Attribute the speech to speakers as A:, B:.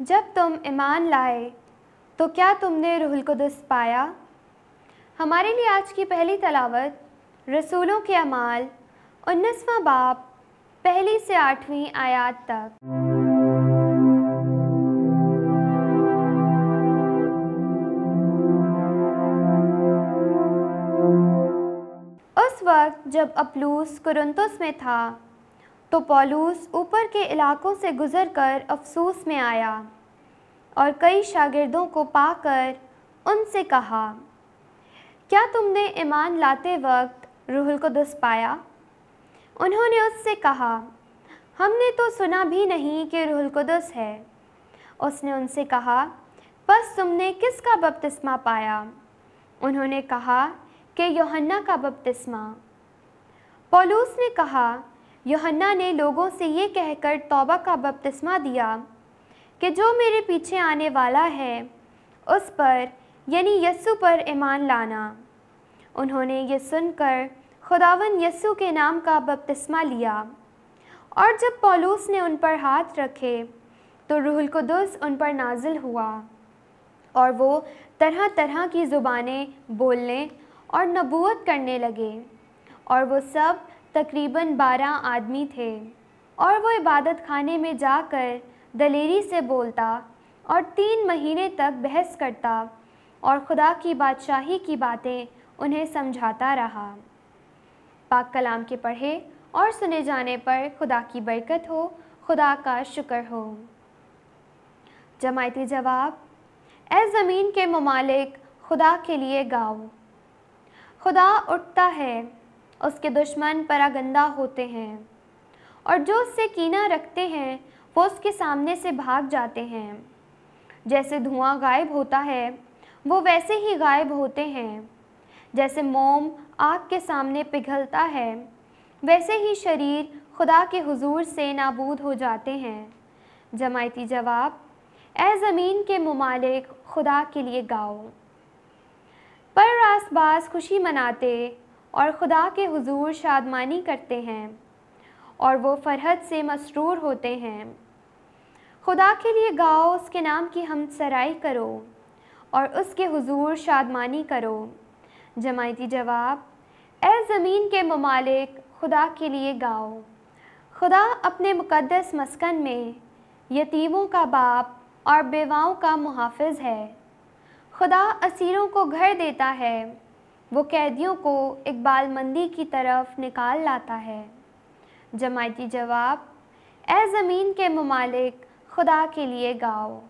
A: जब तुम ईमान लाए तो क्या तुमने रुहुल कुदस पाया हमारे लिए आज की पहली तलावत रसूलों के अमाल उन्नीसवा बाप पहली से आठवीं आयात तक उस वक्त जब अपलूस कुरंतुस में था तो पौलूस ऊपर के इलाकों से गुजरकर अफसोस में आया और कई शागिर्दों को पाकर उनसे कहा क्या तुमने ईमान लाते वक्त रूहुल को दुस पाया उन्होंने उससे कहा हमने तो सुना भी नहीं कि रूहुल दस है उसने उनसे कहा बस तुमने किसका बपतिस्मा पाया उन्होंने कहा कि योहन्ना का बपतिस्मा पौलूस ने कहा योहन्ना ने लोगों से ये कहकर तौबा का बपतिस्मा दिया कि जो मेरे पीछे आने वाला है उस पर यानी यस्सु पर ईमान लाना उन्होंने ये सुनकर खुदावन यस्सु के नाम का बपतिस्मा लिया और जब पौलूस ने उन पर हाथ रखे तो रूहुल कुदस उन पर नाजिल हुआ और वो तरह तरह की ज़ुबानें बोलने और नबूत करने लगे और वो सब तकरीबन बारह आदमी थे और वो इबादत खाने में जाकर दलेरी से बोलता और तीन महीने तक बहस करता और खुदा की बादशाही की बातें उन्हें समझाता रहा पाक कलाम के पढ़े और सुने जाने पर खुदा की बरकत हो खुदा का शुक्र हो जमायती जवाब ए ज़मीन के ममालिक खुदा के लिए गाओ खुदा उठता है उसके दुश्मन परागंदा होते हैं और जो उससे कीना रखते हैं वो उसके सामने से भाग जाते हैं जैसे धुआं गायब होता है वो वैसे ही गायब होते हैं जैसे मोम आग के सामने पिघलता है वैसे ही शरीर खुदा के हुजूर से नाबूद हो जाते हैं जमायती जवाब ए ज़मीन के ममालिक खुदा के लिए गाओ पर बास खुशी मनाते और ख़ुदा के हुजूर शादमानी करते हैं और वो फ़रहत से मसरूर होते हैं खुदा के लिए गाओ उसके नाम की हम सराई करो और उसके हुजूर शादमानी करो जमायती जवाब ए ज़मीन के ममालिक खुदा के लिए गाओ खुदा अपने मुकद्दस मस्कन में यतीमों का बाप और बेवाओं का मुहाफ़ है खुदा असीरों को घर देता है वो कैदियों को इकबाल मंदी की तरफ निकाल लाता है जमायती जवाब ए ज़मीन के ममालिक खुदा के लिए गाओ